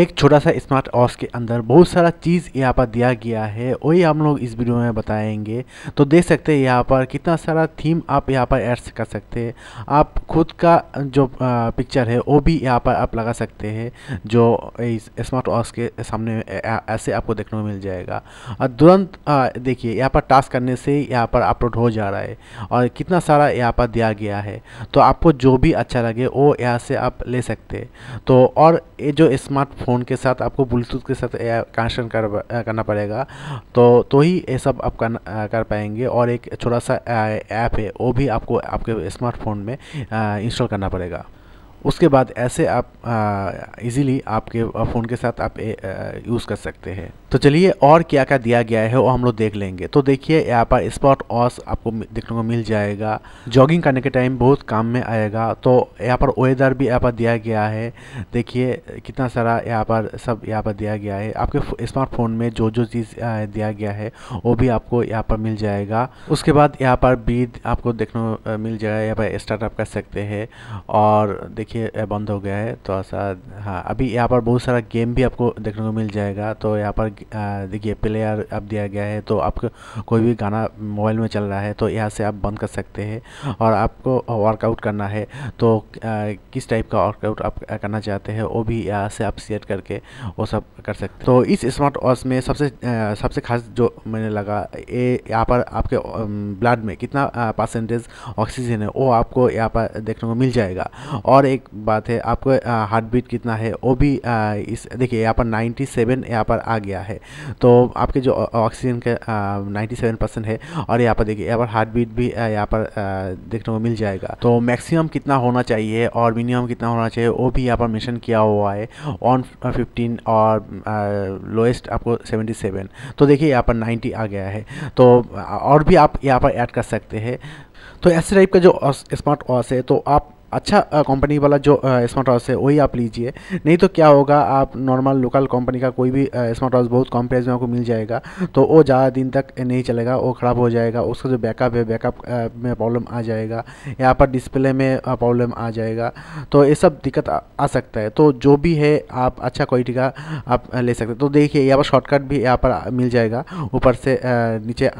एक छोटा सा स्मार्ट वॉच के अंदर बहुत सारा चीज़ यहाँ पर दिया गया है वही हम लोग इस वीडियो में बताएंगे तो देख सकते हैं यहाँ पर कितना सारा थीम आप यहाँ पर ऐड कर सकते हैं आप खुद का जो पिक्चर है वो भी यहाँ पर आप लगा सकते हैं जो इस स्मार्ट वॉच के सामने ऐसे आपको देखने को मिल जाएगा और तुरंत देखिए यहाँ पर टास्क करने से यहाँ पर अपलोड हो जा रहा है और कितना सारा यहाँ पर दिया गया है तो आपको जो भी अच्छा लगे वो यहाँ से आप ले सकते हैं तो और ये जो स्मार्टफोन फ़ोन के साथ आपको ब्लूटूथ के साथ कनेक्शन कर करना पड़ेगा तो तो ही ये सब आप कर, कर पाएंगे और एक छोटा सा ऐप है वो भी आपको आपके स्मार्टफोन में इंस्टॉल करना पड़ेगा उसके बाद ऐसे आप इजीली आपके फ़ोन के साथ आप यूज़ कर सकते हैं तो चलिए और क्या क्या दिया गया है वो हम लोग देख लेंगे तो देखिए यहाँ पर स्पॉट ऑस आपको देखने को मिल जाएगा जॉगिंग करने के टाइम बहुत काम में आएगा तो यहाँ पर वेदर भी यहाँ पर दिया गया है देखिए कितना सारा यहाँ पर सब यहाँ पर दिया गया है आपके स्मार्टफोन में जो जो चीज़ दिया गया है वो भी आपको यहाँ पर मिल जाएगा उसके बाद यहाँ पर बीद आपको देखने को मिल जाएगा यहाँ पर स्टार्टअप कर सकते हैं और देखिए बंद हो गया है थोड़ा तो सा हाँ अभी यहाँ पर बहुत सारा गेम भी आपको देखने को मिल जाएगा तो यहाँ पर देखिए प्लेयर अब दिया गया है तो आपको कोई भी गाना मोबाइल में चल रहा है तो यहाँ से आप बंद कर सकते हैं और आपको वर्कआउट करना है तो किस टाइप का वर्कआउट आप करना चाहते हैं वो भी यहाँ से आप सेट करके वो सब कर सकते हैं तो इस स्मार्ट वॉच में सबसे सबसे खास जो मैंने लगा ये यहाँ पर आपके ब्लड में कितना परसेंटेज ऑक्सीजन है वो आपको यहाँ पर देखने को मिल जाएगा और एक बात है आपको हार्ट बीट कितना है वो भी इस देखिए यहाँ पर 97 यहाँ पर आ गया है है तो आपके जो ऑक्सीजन का नाइन्टी सेवन परसेंट है और यहाँ पर देखिए यहाँ पर हार्ट बीट भी यहाँ पर देखने को मिल जाएगा तो मैक्सिमम कितना होना चाहिए और मिनिमम कितना होना चाहिए वो भी यहाँ पर मेंशन किया हुआ है ऑन फिफ्टीन और लोएस्ट आपको सेवेंटी सेवन तो देखिए यहाँ पर नाइन्टी आ गया है तो और भी आप यहाँ पर ऐड कर सकते हैं तो ऐसे टाइप का जो स्मार्ट वॉच है तो आप अच्छा कंपनी वाला जो स्मार्ट वॉच है वही आप लीजिए नहीं तो क्या होगा आप नॉर्मल लोकल कंपनी का कोई भी स्मार्ट वॉच बहुत कम प्राइस में आपको मिल जाएगा तो वो ज़्यादा दिन तक नहीं चलेगा वो ख़राब हो जाएगा उसका जो बैकअप है बैकअप में प्रॉब्लम आ जाएगा यहाँ पर डिस्प्ले में प्रॉब्लम आ जाएगा तो ये सब दिक्कत आ, आ सकता है तो जो भी है आप अच्छा क्वालिटी का आप ले सकते तो देखिए यहाँ पर शॉर्टकट भी यहाँ पर मिल जाएगा ऊपर से नीचे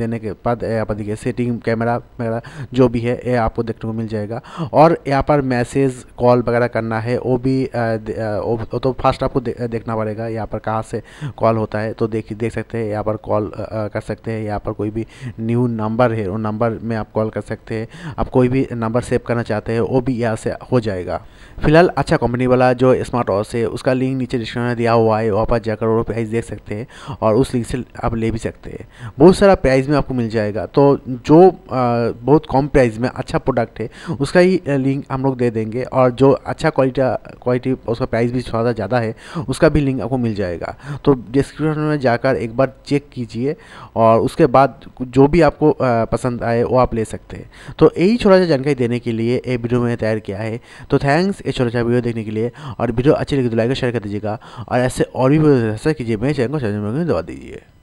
देने के बाद यहाँ पर देखिए सेटिंग कैमरा वगैरह जो भी है ये आपको देखने को मिल जाएगा और और यहाँ पर मैसेज कॉल वगैरह करना है वो भी वो तो फर्स्ट आपको दे, देखना पड़ेगा यहाँ पर कहाँ से कॉल होता है तो देख देख सकते हैं यहाँ पर कॉल कर सकते हैं यहाँ पर कोई भी न्यू नंबर है वो नंबर में आप कॉल कर सकते हैं आप कोई भी नंबर सेव करना चाहते हैं वो भी यहाँ से हो जाएगा फिलहाल अच्छा कंपनी वाला जो स्मार्ट वॉच है उसका लिंक नीचे डिस्क्रिप्शन में दिया हुआ है वहाँ पर जाकर वो प्राइस देख सकते हैं और उस लिंक से आप ले भी सकते हैं बहुत सारा प्राइस में आपको मिल जाएगा तो जो बहुत कम प्राइस में अच्छा प्रोडक्ट है उसका ही लिंक हम लोग दे देंगे और जो अच्छा क्वालिटी क्वालिटी उसका प्राइस भी थोड़ा सा ज़्यादा है उसका भी लिंक आपको मिल जाएगा तो डिस्क्रिप्शन में जाकर एक बार चेक कीजिए और उसके बाद जो भी आपको पसंद आए वो आप ले सकते हैं तो यही छोटा सा जानकारी देने के लिए ये वीडियो मैंने तैयार किया है तो थैंक्स ये छोटा सा वीडियो देखने के लिए और वीडियो अच्छी लगी तो लाइक और शेयर कर दीजिएगा और ऐसे और भी वीडियो कीजिए मेरे चैनल को दबा दीजिए